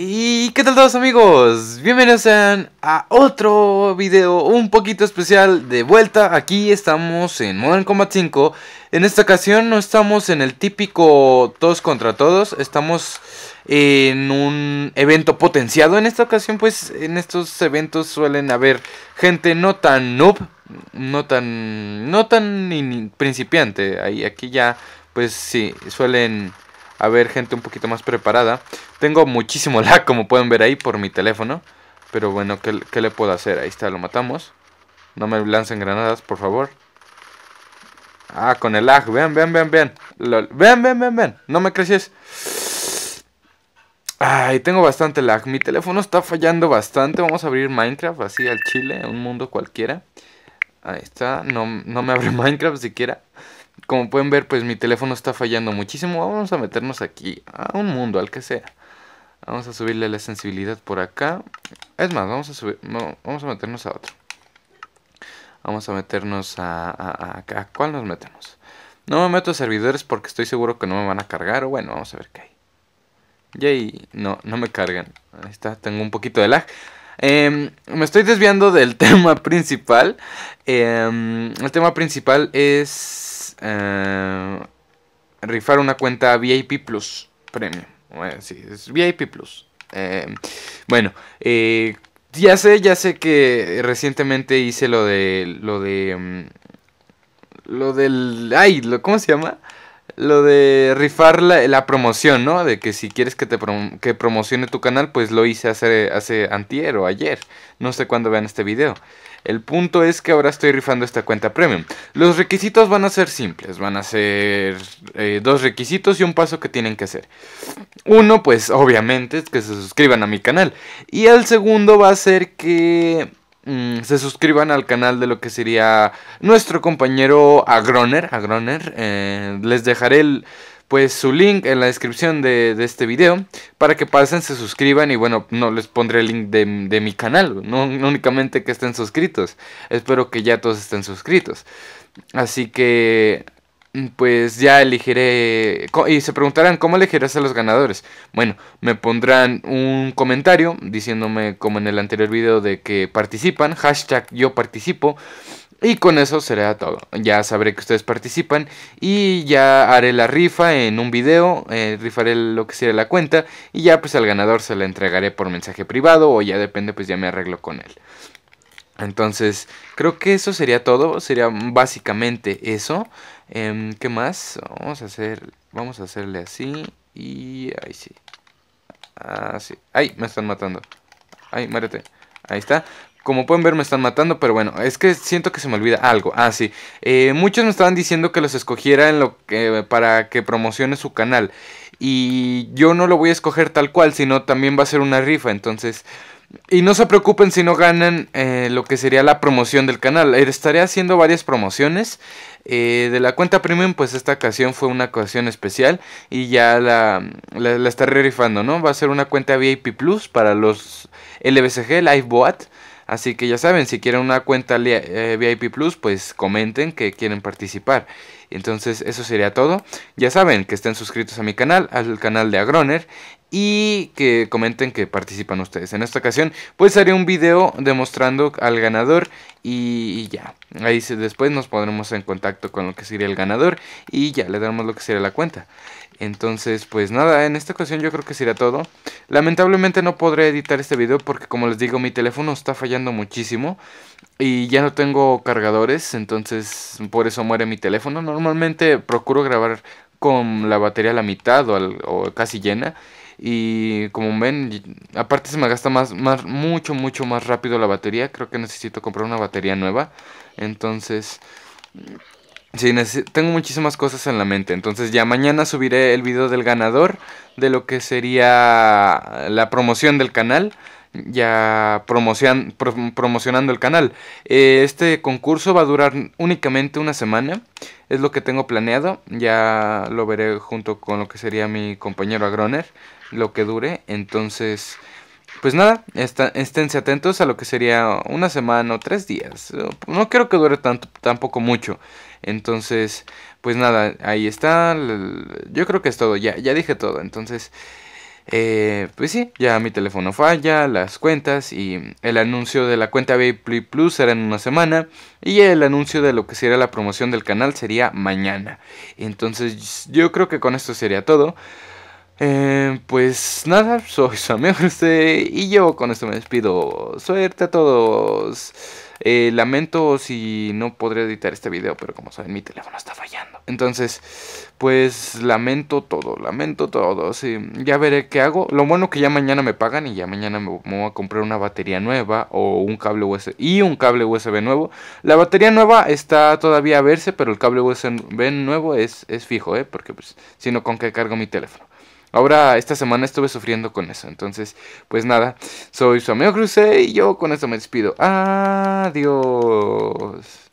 ¿Y qué tal todos amigos? Bienvenidos sean a otro video un poquito especial de vuelta Aquí estamos en Modern Combat 5 En esta ocasión no estamos en el típico todos contra todos Estamos en un evento potenciado En esta ocasión pues en estos eventos suelen haber gente no tan noob No tan, no tan principiante Ahí, Aquí ya pues sí, suelen a ver gente un poquito más preparada. Tengo muchísimo lag, como pueden ver ahí, por mi teléfono. Pero bueno, ¿qué, le puedo hacer? Ahí está, lo matamos. No me lancen granadas, por favor. Ah, con el lag. Vean, vean, vean, vean. vean, vean, vean, No me crecies. Ay, tengo bastante lag. Mi teléfono está fallando bastante. Vamos a abrir Minecraft así al chile, un mundo cualquiera. Ahí está. No, no me abre Minecraft siquiera. Como pueden ver, pues mi teléfono está fallando muchísimo. Vamos a meternos aquí, a un mundo, al que sea. Vamos a subirle la sensibilidad por acá. Es más, vamos a subir, vamos a meternos a otro. Vamos a meternos a, a, ¿Cuál nos metemos? No me meto a servidores porque estoy seguro que no me van a cargar. O bueno, vamos a ver qué hay. Yay, no, no me cargan. Ahí está, tengo un poquito de lag. Em, me estoy desviando del tema principal. Em, el tema principal es eh, rifar una cuenta VIP Plus Premium. Eh, sí, es VIP Plus. Eh, bueno, ya sé, ya sé que recientemente hice lo de. Lo de. Mm, lo del. Ay, ¿cómo se llama? lo de rifar la, promoción, ¿no? De que si quieres que te promocione tu canal, pues lo hice hace, hace antier o ayer. No sé cuándo vean este video. El punto es que ahora estoy rifando esta cuenta premium. Los requisitos van a ser simples. Van a ser eh, dos requisitos y un paso que tienen que hacer. Uno, pues obviamente, es que se suscriban a mi canal. Y el segundo va a ser que Mm, se suscriban al canal de lo que sería nuestro compañero Agroner. Agroner eh, les dejaré el, pues su link en la descripción de, este video para que pasen, se suscriban y bueno, no les pondré el link de, mi canal, únicamente que estén suscritos, espero que ya todos estén suscritos. Así que Mm, pues ya elegiré. Y se preguntarán, ¿cómo elegirás a los ganadores? Bueno, me pondrán un comentario diciéndome, como en el anterior video, de que participan. Hashtag yo participo. Y con eso será todo. Ya sabré que ustedes participan. Y ya haré la rifa en un video. Eh, rifaré lo que sea la cuenta. Y ya pues al ganador se la entregaré por mensaje privado. O ya depende, pues ya me arreglo con él. Entonces, creo que eso sería todo. Sería básicamente eso. Em, ¿Qué más? Vamos a hacer. Vamos a hacerle así. Y. Ahí sí. Así. Ah, ¡Ay! Me están matando. ¡Ay, márate! Ahí está. Como pueden ver me están matando, pero bueno, es que siento que se me olvida algo. Ah, sí. Eh, muchos me estaban diciendo que los escogiera en lo que, para que promocione su canal. Y yo no lo voy a escoger tal cual, sino también va a ser una rifa. Entonces, y no se preocupen si no ganan eh, lo que sería la promoción del canal. Eh, estaré haciendo varias promociones. Eh, de la cuenta premium, pues esta ocasión fue una ocasión especial. Y ya la, la, estaré rifando, ¿no? Va a ser una cuenta VIP Plus para los LBCG, Boat Así que ya saben, si quieren una cuenta VIP Plus, pues comenten que quieren participar. Entonces eso sería todo. Ya saben que estén suscritos a mi canal, al canal de Agroner y que comenten que participan ustedes. En esta ocasión, pues haré un video demostrando al ganador y ya. Ahí después nos pondremos en contacto con lo que sería el ganador y ya le daremos lo que sería la cuenta. Entonces, pues nada, en esta ocasión yo creo que será todo. Lamentablemente no podré editar este video porque como les digo, mi teléfono está fallando muchísimo y ya no tengo cargadores, entonces por eso muere mi teléfono. Normalmente procuro grabar con la batería a la mitad o, o casi llena y como ven, aparte se me gasta más, mucho, mucho más rápido la batería. Creo que necesito comprar una batería nueva. Entonces, sí, tengo muchísimas cosas en la mente. Entonces ya mañana subiré el video del ganador de lo que sería la promoción del canal ya promocionando el canal. Eh, este concurso va a durar únicamente una semana, es lo que tengo planeado, ya lo veré junto con lo que sería mi compañero Agroner lo que dure. Entonces, pues nada, esténse atentos a lo que sería una semana o tres días. No creo que dure tanto, tampoco mucho. Entonces, pues nada, ahí está. Yo creo que es todo, ya, ya dije todo. Entonces, eh, pues sí, ya mi teléfono falla, las cuentas y el anuncio de la cuenta Baby Plus será en una semana. Y el anuncio de lo que sería la promoción del canal sería mañana. Entonces, yo creo que con esto sería todo. Eh, pues nada, soy su amigo y yo con esto me despido. Suerte a todos. Eh, lamento si no podré editar este video, pero como saben, mi teléfono está fallando. Entonces, pues lamento todo, lamento todo. ya veré qué hago. Lo bueno que ya mañana me pagan y ya mañana me, voy a comprar una batería nueva o un cable USB y un cable USB nuevo. La batería nueva está todavía a verse, pero el cable USB nuevo es, es fijo, ¿eh? Porque pues, si no, ¿con qué cargo mi teléfono? Ahora, esta semana estuve sufriendo con eso. Entonces, pues nada, soy su amigo Cruce y yo con esto me despido. Adiós.